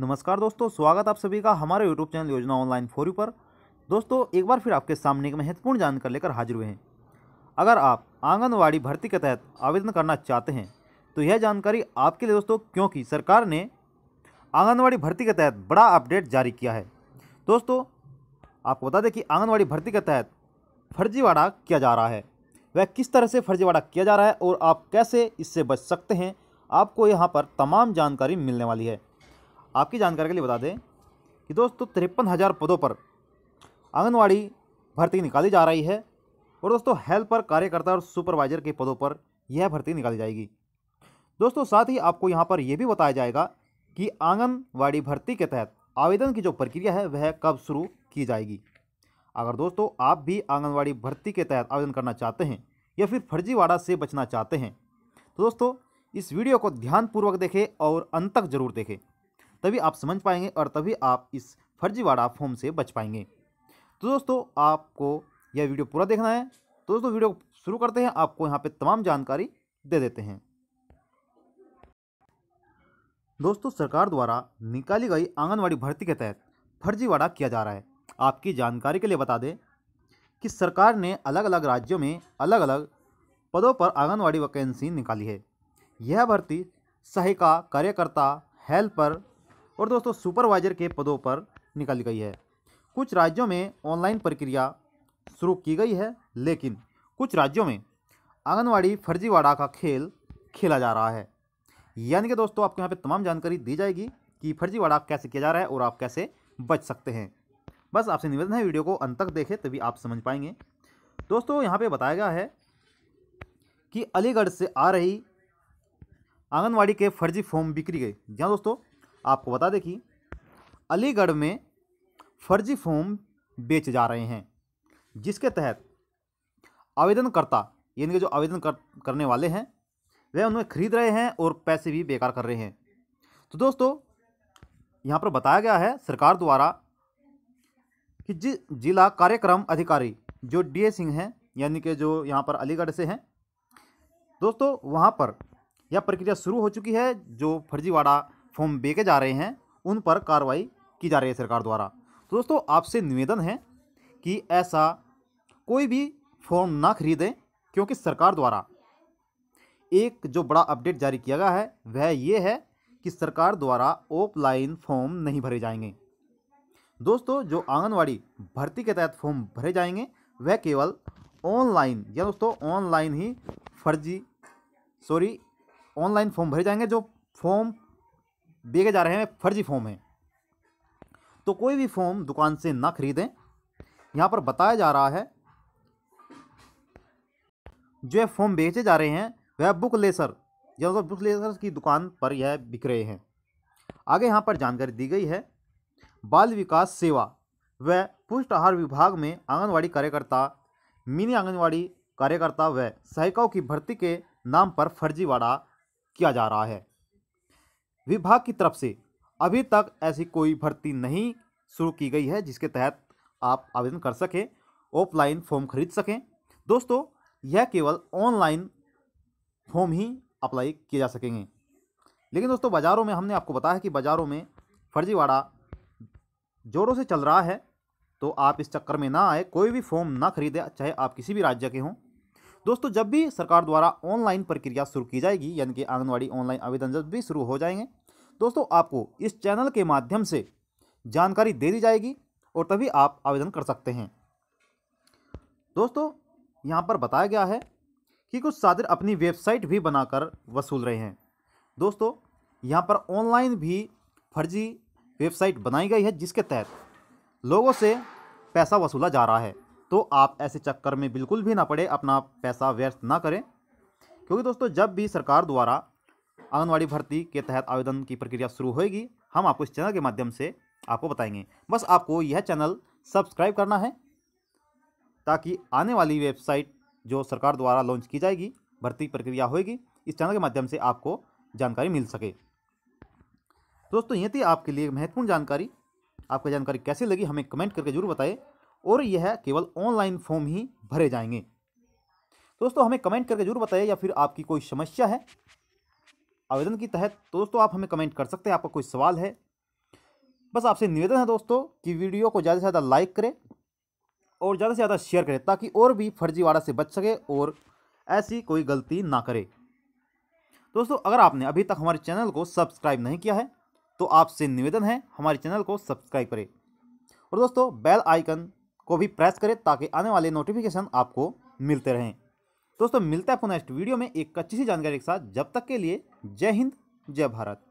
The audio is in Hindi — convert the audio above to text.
नमस्कार दोस्तों स्वागत आप सभी का हमारे YouTube channel Yojana online four पर दोस्तों एक बार फिर आपके सामने एक महत्वपूर्ण जानकारी लेकर हाजिर हुए हैं अगर आप आंगनवाड़ी भर्ती के तहत आवेदन करना चाहते हैं तो यह जानकारी आपके लिए दोस्तों क्योंकि सरकार ने आंगनवाड़ी भर्ती के तहत बड़ा अपडेट जारी किया है दोस्तों आपको बता दें कि आंगनबाड़ी भर्ती के तहत फर्जीवाड़ा किया जा रहा है वह किस तरह से फर्जीवाड़ा किया जा रहा है और आप कैसे इससे बच सकते हैं आपको यहाँ पर तमाम जानकारी मिलने वाली है आपकी जानकारी के लिए बता दें कि दोस्तों तिरपन हज़ार पदों पर आंगनवाड़ी भर्ती निकाली जा रही है और दोस्तों हेल्पर कार्यकर्ता और सुपरवाइजर के पदों पर यह भर्ती निकाली जाएगी दोस्तों साथ ही आपको यहाँ पर यह भी बताया जाएगा कि आंगनवाड़ी भर्ती के तहत आवेदन की जो प्रक्रिया है वह कब शुरू की जाएगी अगर दोस्तों आप भी आंगनवाड़ी भर्ती के तहत आवेदन करना चाहते हैं या फिर फर्जीवाड़ा से बचना चाहते हैं तो दोस्तों इस वीडियो को ध्यानपूर्वक देखें और अंत तक जरूर देखें तभी आप समझ पाएंगे और तभी आप इस फर्जीवाड़ा फॉर्म से बच पाएंगे तो दोस्तों आपको यह वीडियो पूरा देखना है तो दोस्तों वीडियो शुरू करते हैं आपको यहाँ पे तमाम जानकारी दे देते हैं दोस्तों सरकार द्वारा निकाली गई आंगनवाड़ी भर्ती के तहत फर्जीवाड़ा किया जा रहा है आपकी जानकारी के लिए बता दें कि सरकार ने अलग अलग राज्यों में अलग अलग पदों पर आंगनवाड़ी वैकेंसी निकाली है यह भर्ती सहायिका कार्यकर्ता हेल्पर और दोस्तों सुपरवाइजर के पदों पर निकल गई है कुछ राज्यों में ऑनलाइन प्रक्रिया शुरू की गई है लेकिन कुछ राज्यों में आंगनवाड़ी फर्जीवाड़ा का खेल खेला जा रहा है यानी कि दोस्तों आपको यहाँ पे तमाम जानकारी दी जाएगी कि फर्जीवाड़ा कैसे किया जा रहा है और आप कैसे बच सकते हैं बस आपसे निवेदन है वीडियो को अंत तक देखें तभी आप समझ पाएंगे दोस्तों यहाँ पे बताया गया है कि अलीगढ़ से आ रही आंगनवाड़ी के फर्जी फॉर्म बिक्री गए जहाँ दोस्तों आपको बता दें कि अलीगढ़ में फर्जी फॉर्म बेचे जा रहे हैं जिसके तहत आवेदनकर्ता यानी कि जो आवेदन कर, करने वाले हैं वह उनमें खरीद रहे हैं और पैसे भी बेकार कर रहे हैं तो दोस्तों यहाँ पर बताया गया है सरकार द्वारा कि जि, जिला कार्यक्रम अधिकारी जो डीए सिंह हैं यानी कि जो यहाँ पर अलीगढ़ से हैं दोस्तों वहाँ पर यह प्रक्रिया शुरू हो चुकी है जो फर्जीवाड़ा फॉर्म बेके जा रहे हैं उन पर कार्रवाई की जा रही है सरकार द्वारा तो दोस्तों आपसे निवेदन है कि ऐसा कोई भी फॉर्म ना खरीदें क्योंकि सरकार द्वारा एक जो बड़ा अपडेट जारी किया गया है वह ये है कि सरकार द्वारा ऑफलाइन फॉर्म नहीं भरे जाएंगे दोस्तों जो आंगनवाड़ी भर्ती के तहत फॉर्म भरे जाएंगे वह केवल ऑनलाइन या दोस्तों ऑनलाइन ही फर्जी सॉरी ऑनलाइन फॉर्म भरे जाएंगे जो फॉर्म बेचे जा रहे हैं फर्जी फॉर्म हैं तो कोई भी फॉर्म दुकान से ना खरीदें यहाँ पर बताया जा रहा है जो फॉर्म बेचे जा रहे हैं वह बुक लेसर या तो बुक लेसर की दुकान पर यह बिक रहे हैं आगे यहाँ पर जानकारी दी गई है बाल विकास सेवा व पुष्ट आहार विभाग में आंगनवाड़ी कार्यकर्ता मिनी आंगनवाड़ी कार्यकर्ता व सहायिकाओं की भर्ती के नाम पर फर्जीवाड़ा किया जा रहा है विभाग की तरफ से अभी तक ऐसी कोई भर्ती नहीं शुरू की गई है जिसके तहत आप आवेदन कर सकें ऑफलाइन फॉर्म खरीद सकें दोस्तों यह केवल ऑनलाइन फॉर्म ही अप्लाई किए जा सकेंगे लेकिन दोस्तों बाज़ारों में हमने आपको बताया कि बाज़ारों में फर्जीवाड़ा ज़ोरों से चल रहा है तो आप इस चक्कर में ना आए कोई भी फॉर्म ना ख़रीदें चाहे आप किसी भी राज्य के हों दोस्तों जब भी सरकार द्वारा ऑनलाइन प्रक्रिया शुरू की जाएगी यानी कि आंगनबाड़ी ऑनलाइन आवेदन जब भी शुरू हो जाएंगे दोस्तों आपको इस चैनल के माध्यम से जानकारी दे दी जाएगी और तभी आप आवेदन कर सकते हैं दोस्तों यहाँ पर बताया गया है कि कुछ सादिर अपनी वेबसाइट भी बनाकर वसूल रहे हैं दोस्तों यहाँ पर ऑनलाइन भी फर्जी वेबसाइट बनाई गई है जिसके तहत लोगों से पैसा वसूला जा रहा है तो आप ऐसे चक्कर में बिल्कुल भी ना पड़े अपना पैसा व्यर्थ ना करें क्योंकि दोस्तों जब भी सरकार द्वारा आंगनवाड़ी भर्ती के तहत आवेदन की प्रक्रिया शुरू होगी हम आपको इस चैनल के माध्यम से आपको बताएंगे बस आपको यह चैनल सब्सक्राइब करना है ताकि आने वाली वेबसाइट जो सरकार द्वारा लॉन्च की जाएगी भर्ती प्रक्रिया होगी इस चैनल के माध्यम से आपको जानकारी मिल सके दोस्तों ये थी आपके लिए महत्वपूर्ण जानकारी आपको जानकारी कैसी लगी हमें कमेंट करके जरूर बताएं और यह केवल ऑनलाइन फॉर्म ही भरे जाएंगे तो दोस्तों हमें कमेंट करके जरूर बताइए या फिर आपकी कोई समस्या है आवेदन के तहत तो दोस्तों आप हमें कमेंट कर सकते हैं आपका कोई सवाल है बस आपसे निवेदन है दोस्तों कि वीडियो को ज़्यादा से ज़्यादा लाइक करें और ज़्यादा से ज़्यादा शेयर करें ताकि और भी फर्जीवाड़ा से बच सके और ऐसी कोई गलती ना करे दोस्तों अगर आपने अभी तक हमारे चैनल को सब्सक्राइब नहीं किया है तो आपसे निवेदन है हमारे चैनल को सब्सक्राइब करें और दोस्तों बेल आइकन को भी प्रेस करें ताकि आने वाले नोटिफिकेशन आपको मिलते रहें दोस्तों मिलता है आपको नेक्स्ट वीडियो में एक अच्छी सी जानकारी के साथ जब तक के लिए जय हिंद जय भारत